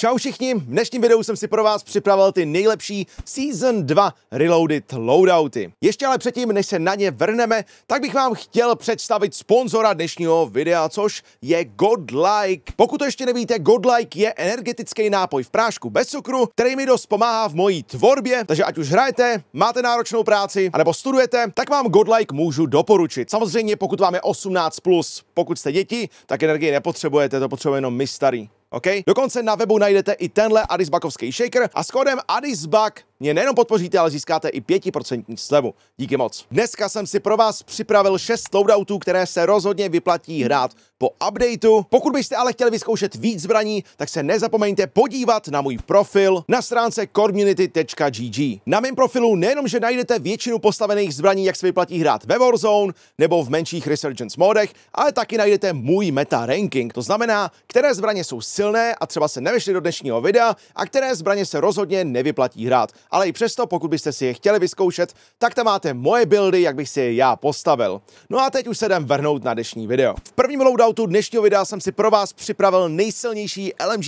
Čau všichni, v dnešním videu jsem si pro vás připravil ty nejlepší Season 2 Reloaded loadouty. Ještě ale předtím, než se na ně vrhneme, tak bych vám chtěl představit sponzora dnešního videa, což je Godlike. Pokud to ještě nevíte, Godlike je energetický nápoj v prášku bez cukru, který mi dost pomáhá v mojí tvorbě, takže ať už hrajete, máte náročnou práci, anebo studujete, tak vám Godlike můžu doporučit. Samozřejmě pokud vám je 18+, plus, pokud jste děti, tak energii nepotřebujete, to potřebuje jenom my starý. OK? Dokonce na webu najdete i tenhle Adisbakovský shaker a s kódem ADISBAK mě nejenom podpoříte, ale získáte i 5% slevu. Díky moc. Dneska jsem si pro vás připravil 6 loadoutů, které se rozhodně vyplatí hrát po updateu. Pokud byste ale chtěli vyzkoušet víc zbraní, tak se nezapomeňte podívat na můj profil na stránce community.gg. Na mém profilu nejenom, že najdete většinu postavených zbraní, jak se vyplatí hrát ve Warzone nebo v menších Resurgence modech, ale taky najdete můj meta ranking. To znamená, které zbraně jsou silné a třeba se nevyšly do dnešního videa a které zbraně se rozhodně nevyplatí hrát ale i přesto, pokud byste si je chtěli vyzkoušet, tak tam máte moje buildy, jak bych si je já postavil. No a teď už se jdem vrhnout na dnešní video. V prvním loadoutu dnešního videa jsem si pro vás připravil nejsilnější LMG,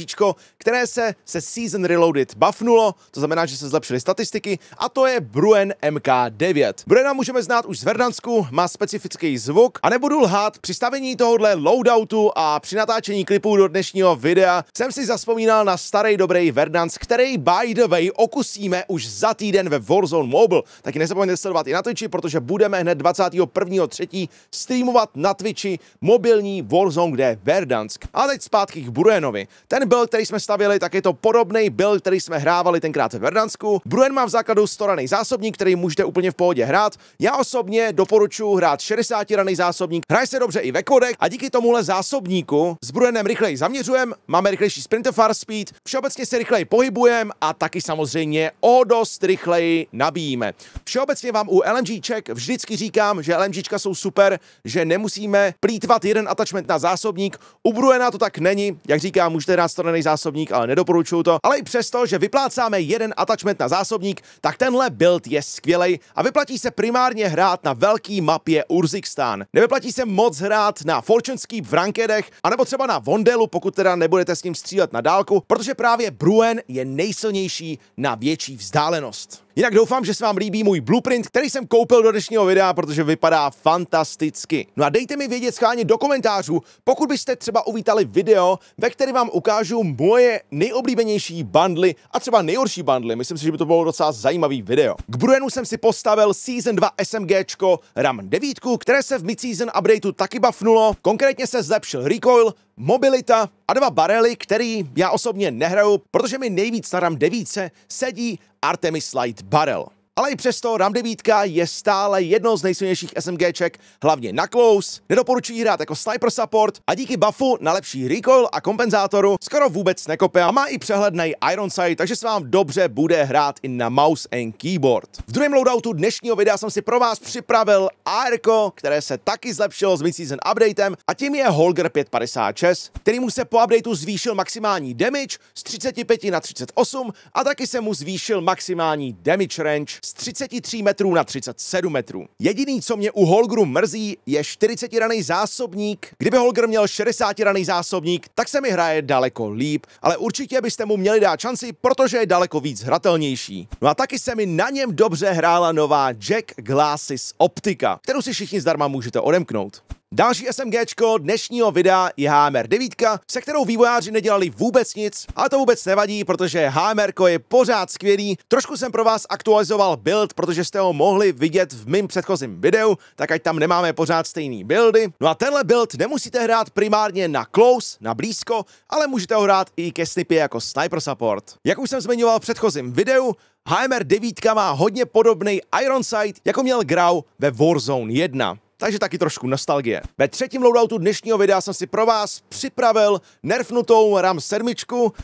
které se se Season Reloaded buffnulo, to znamená, že se zlepšily statistiky, a to je Bruen MK9. Bruena můžeme znát už z Verdansku, má specifický zvuk a nebudu lhát, při stavení tohohle loadoutu a při natáčení klipů do dnešního videa jsem si zaspomínal na starý dobrý Verdansk, který by the way okusíme už za týden ve Warzone Mobile. Taky nezapomeňte sledovat i na Twitchi, protože budeme hned 21.3. streamovat na Twitchi mobilní Warzone, kde je Verdansk. A teď zpátky k Bruenovi. Ten build, který jsme stavili, tak je to podobný build, který jsme hrávali tenkrát ve Verdansku. Bruen má v základu 100 raný zásobník, který můžete úplně v pohodě hrát. Já osobně doporučuji hrát 60 raný zásobník. Hraje se dobře i ve kodech a díky tomuhle zásobníku s Bruenem rychleji zaměřujeme, máme rychlejší sprint far speed, všeobecně se rychleji pohybujeme a taky samozřejmě o dost rychleji nabíjíme. Všeobecně vám u LNGček vždycky říkám, že LNGčka jsou super, že nemusíme plítvat jeden attachment na zásobník. U Bruena to tak není, jak říkám, můžete na stranený zásobník, ale nedoporučuju to. Ale i přesto, že vyplácáme jeden attachment na zásobník, tak tenhle build je skvělej a vyplatí se primárně hrát na velký mapě Urzikstán. Nevyplatí se moc hrát na Fortunský Keep v rankedech, anebo třeba na Vondelu, pokud teda nebudete s ním střílet na dálku, protože právě Bruen je nejsilnější na větší vzdálenosti vzdálenost. Jinak doufám, že se vám líbí můj blueprint, který jsem koupil do dnešního videa, protože vypadá fantasticky. No a dejte mi vědět schválně do komentářů, pokud byste třeba uvítali video, ve kterém vám ukážu moje nejoblíbenější bandly a třeba nejhorší bandly. Myslím si, že by to bylo docela zajímavý video. K Bruenu jsem si postavil Season 2 SMGčko RAM 9, které se v mid-season updateu taky bafnulo. Konkrétně se zlepšil recoil, mobilita a dva barely, který já osobně nehraju, protože mi nejvíc na RAM 9 sedí Artemis Light Battle. Ale i přesto RAM 9 je stále jednou z nejsilnějších SMGček, hlavně na close, nedoporučuji hrát jako sniper support a díky buffu na lepší recoil a kompenzátoru skoro vůbec nekope a má i přehledný iron sight, takže se vám dobře bude hrát i na mouse and keyboard. V druhém loadoutu dnešního videa jsem si pro vás připravil Airco, které se taky zlepšilo s mid-season updatem a tím je Holger 556, který mu se po updateu zvýšil maximální damage z 35 na 38 a taky se mu zvýšil maximální damage range z 33 metrů na 37 metrů. Jediný, co mě u Holgru mrzí, je 40 raný zásobník. Kdyby Holger měl 60 raný zásobník, tak se mi hraje daleko líp, ale určitě byste mu měli dát šanci, protože je daleko víc hratelnější. No a taky se mi na něm dobře hrála nová Jack Glasses Optika, kterou si všichni zdarma můžete odemknout. Další SMGčko dnešního videa je HMR 9, se kterou vývojáři nedělali vůbec nic, ale to vůbec nevadí, protože HMR je pořád skvělý. Trošku jsem pro vás aktualizoval build, protože jste ho mohli vidět v mém předchozím videu, tak ať tam nemáme pořád stejný buildy. No a tenhle build nemusíte hrát primárně na close, na blízko, ale můžete ho hrát i ke snipě jako sniper support. Jak už jsem zmiňoval v předchozím videu, HMR 9 má hodně podobný Ironside, jako měl Grau ve Warzone 1 takže taky trošku nostalgie. Ve třetím loadoutu dnešního videa jsem si pro vás připravil nerfnutou RAM 7,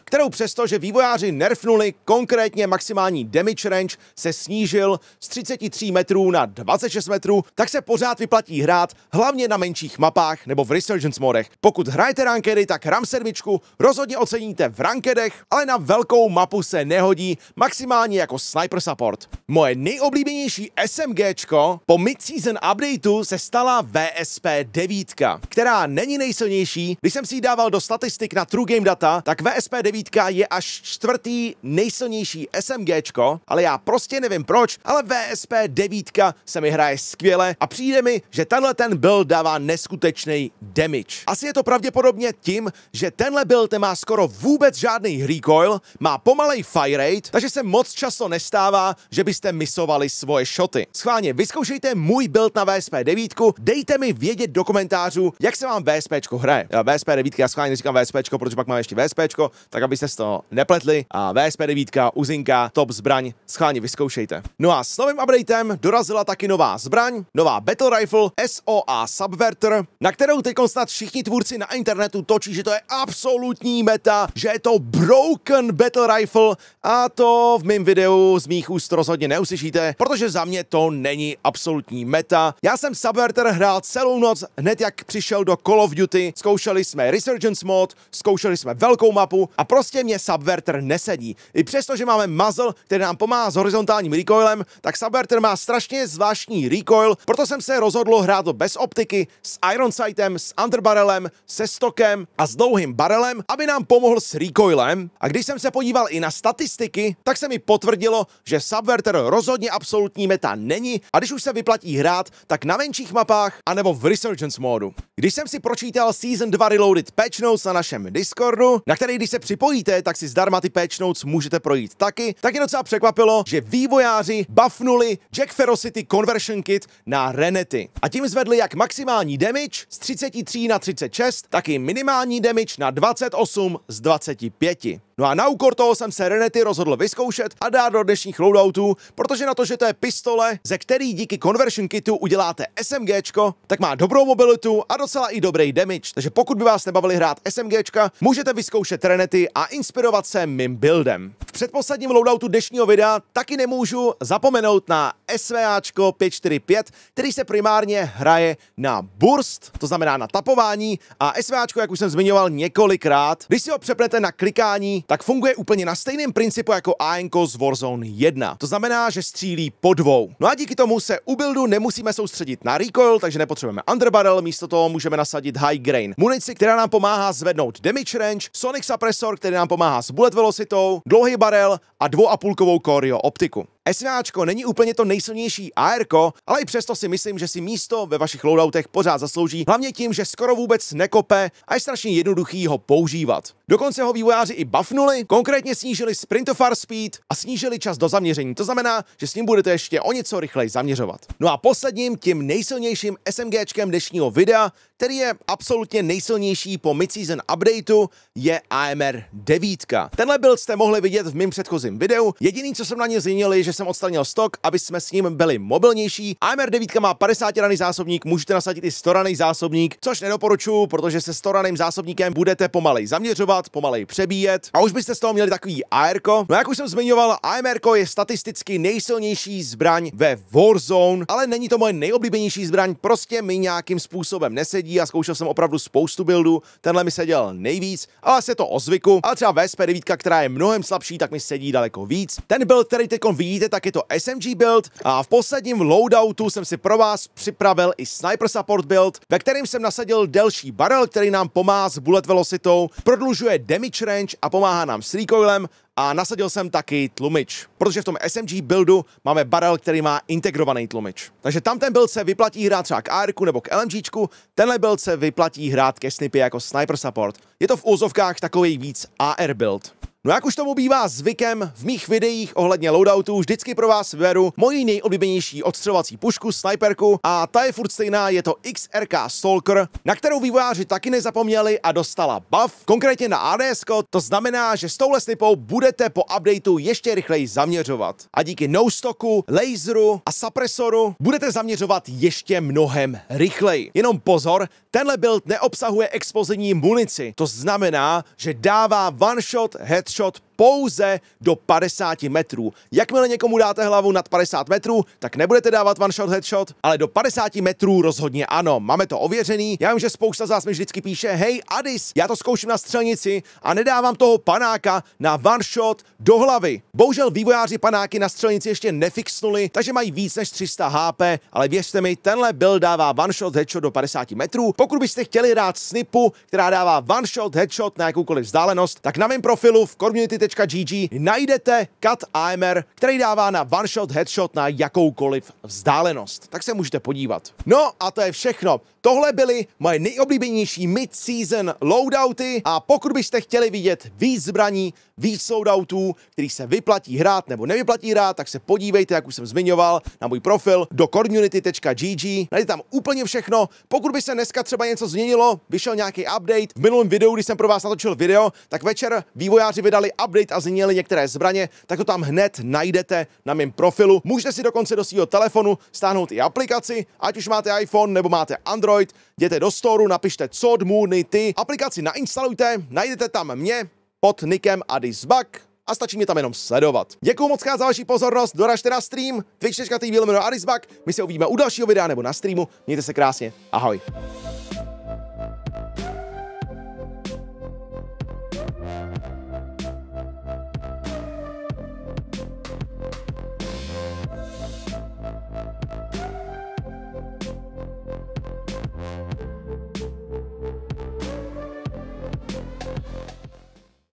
kterou přesto, že vývojáři nerfnuli, konkrétně maximální damage range se snížil z 33 metrů na 26 metrů, tak se pořád vyplatí hrát, hlavně na menších mapách nebo v Resurgence modech. Pokud hrajete rankedy, tak RAM 7 rozhodně oceníte v rankedech, ale na velkou mapu se nehodí, maximálně jako sniper support. Moje nejoblíbenější SMGčko po mid-season updateu se stala VSP 9, která není nejsilnější. Když jsem si ji dával do statistik na True Game Data, tak VSP 9 je až čtvrtý nejsilnější SMG, ale já prostě nevím proč, ale VSP 9 se mi hraje skvěle a přijde mi, že tenhle ten build dává neskutečný damage. Asi je to pravděpodobně tím, že tenhle build nemá skoro vůbec žádný recoil, má pomalej fire rate, takže se moc často nestává, že byste misovali svoje shoty. Schválně, vyzkoušejte můj build na VSP 9, devítku. Dejte mi vědět do komentářů, jak se vám VSP hraje. VSP devítka, já schválně říkám VSP, protože pak máme ještě VSP, tak abyste z toho nepletli. A VSP devítka, uzinka, top zbraň, schválně vyzkoušejte. No a s novým updatem dorazila taky nová zbraň, nová Battle Rifle SOA Subverter, na kterou teď snad všichni tvůrci na internetu točí, že to je absolutní meta, že je to Broken Battle Rifle a to v mém videu z mých úst rozhodně neuslyšíte, protože za mě to není absolutní meta. Já jsem Subverter Carter hrál celou noc, hned jak přišel do Call of Duty. Zkoušeli jsme Resurgence mod, zkoušeli jsme velkou mapu a prostě mě Subverter nesedí. I přesto, že máme muzzle, který nám pomáhá s horizontálním recoilem, tak Subverter má strašně zvláštní recoil, proto jsem se rozhodl hrát to bez optiky, s Iron Sightem, s underbarelem, se stokem a s dlouhým barelem, aby nám pomohl s recoilem. A když jsem se podíval i na statistiky, tak se mi potvrdilo, že Subverter rozhodně absolutní meta není a když už se vyplatí hrát, tak na menších starých mapách, anebo v Resurgence módu. Když jsem si pročítal Season 2 Reloaded patch notes na našem Discordu, na který když se připojíte, tak si zdarma ty patch notes můžete projít taky, tak je docela překvapilo, že vývojáři buffnuli Jack Ferocity Conversion Kit na Renety. A tím zvedli jak maximální damage z 33 na 36, tak i minimální damage na 28 z 25. No a na úkor toho jsem se Renety rozhodl vyzkoušet a dát do dnešních loadoutů, protože na to, že to je pistole, ze který díky conversion kitu uděláte SMGčko, tak má dobrou mobilitu a docela i dobrý damage. Takže pokud by vás nebavili hrát SMGčka, můžete vyzkoušet Renety a inspirovat se mým buildem. V předposledním loadoutu dnešního videa taky nemůžu zapomenout na SVAčko 545, který se primárně hraje na burst, to znamená na tapování a SVAčko, jak už jsem zmiňoval několikrát, když si ho přepnete na klikání, tak funguje úplně na stejném principu jako ANK z Warzone 1. To znamená, že střílí po dvou. No a díky tomu se u buildu nemusíme soustředit na recoil, takže nepotřebujeme underbarrel, místo toho můžeme nasadit high grain. Munici, která nám pomáhá zvednout damage range, sonic suppressor, který nám pomáhá s bullet velocitou, dlouhý barel a půlkovou koreo optiku. SNAčko není úplně to nejsilnější AR, ale i přesto si myslím, že si místo ve vašich loadoutech pořád zaslouží, hlavně tím, že skoro vůbec nekope a je strašně jednoduchý ho používat. Dokonce ho vývojáři i buffnuli, konkrétně snížili sprintofar speed a snížili čas do zaměření. To znamená, že s ním budete ještě o něco rychleji zaměřovat. No a posledním, tím nejsilnějším SMGčkem dnešního videa který je absolutně nejsilnější po midseason updateu, je AMR 9. Tenhle build jste mohli vidět v mém předchozím videu. Jediný, co jsem na něj změnil, je, že jsem odstranil stok, aby jsme s ním byli mobilnější. AMR 9 má 50 raný zásobník, můžete nasadit i 100 raný zásobník, což nedoporučuju, protože se 100 raným zásobníkem budete pomalej zaměřovat, pomalej přebíjet a už byste z toho měli takový AR. -ko. No jak už jsem zmiňoval, AMR je statisticky nejsilnější zbraň ve Warzone, ale není to moje nejoblíbenější zbraň, prostě mi nějakým způsobem nesedí lidí a zkoušel jsem opravdu spoustu buildů, tenhle mi seděl nejvíc, ale se to o zvyku, ale třeba VSP9, která je mnohem slabší, tak mi sedí daleko víc. Ten build, který teď vidíte, tak je to SMG build a v posledním loadoutu jsem si pro vás připravil i Sniper Support build, ve kterém jsem nasadil delší barrel, který nám pomáhá s bullet velocitou, prodlužuje damage range a pomáhá nám s recoilem a nasadil jsem taky tlumič, protože v tom SMG buildu máme barel, který má integrovaný tlumič. Takže tam ten build se vyplatí hrát třeba k AR nebo k LMG, tenhle build se vyplatí hrát ke snipy jako sniper support. Je to v úzovkách takový víc AR build. No jak už tomu bývá zvykem, v mých videích ohledně loadoutů vždycky pro vás vyberu moji nejoblíbenější odstřelovací pušku, sniperku a ta je furt stejná, je to XRK Stalker, na kterou vývojáři taky nezapomněli a dostala buff, konkrétně na ADS, to znamená, že s touhle snipou budete po updateu ještě rychleji zaměřovat. A díky nostoku, laseru a suppressoru budete zaměřovat ještě mnohem rychleji. Jenom pozor, tenhle build neobsahuje expozivní munici, to znamená, že dává one shot, headshot shot pouze do 50 metrů. Jakmile někomu dáte hlavu nad 50 metrů, tak nebudete dávat one shot headshot, ale do 50 metrů rozhodně ano. Máme to ověřený. Já vím, že spousta z vás mi vždycky píše, hej Adis, já to zkouším na střelnici a nedávám toho panáka na one shot do hlavy. Bohužel vývojáři panáky na střelnici ještě nefixnuli, takže mají víc než 300 HP, ale věřte mi, tenhle build dává one shot headshot do 50 metrů. Pokud byste chtěli rád snipu, která dává one shot headshot na jakoukoliv vzdálenost, tak na mém profilu v community Cat.gg najdete Cat AMR, který dává na one shot headshot na jakoukoliv vzdálenost. Tak se můžete podívat. No a to je všechno. Tohle byly moje nejoblíbenější mid-season loadouty a pokud byste chtěli vidět víc zbraní, víc soudoutů, který se vyplatí hrát nebo nevyplatí hrát, tak se podívejte, jak už jsem zmiňoval, na můj profil do community.gg. Najde tam úplně všechno. Pokud by se dneska třeba něco změnilo, vyšel nějaký update. V minulém videu, když jsem pro vás natočil video, tak večer vývojáři vydali update a změnili některé zbraně, tak to tam hned najdete na mém profilu. Můžete si dokonce do svého telefonu stáhnout i aplikaci, ať už máte iPhone nebo máte Android, jděte do storu, napište co ty, aplikaci nainstalujte, najdete tam mě, pod nikem Adis Bak a stačí mě tam jenom sledovat. Děkuji moc za vaši pozornost, doražte na stream, twitch.tv lomeno Adisbak, my se uvidíme u dalšího videa nebo na streamu, mějte se krásně, ahoj.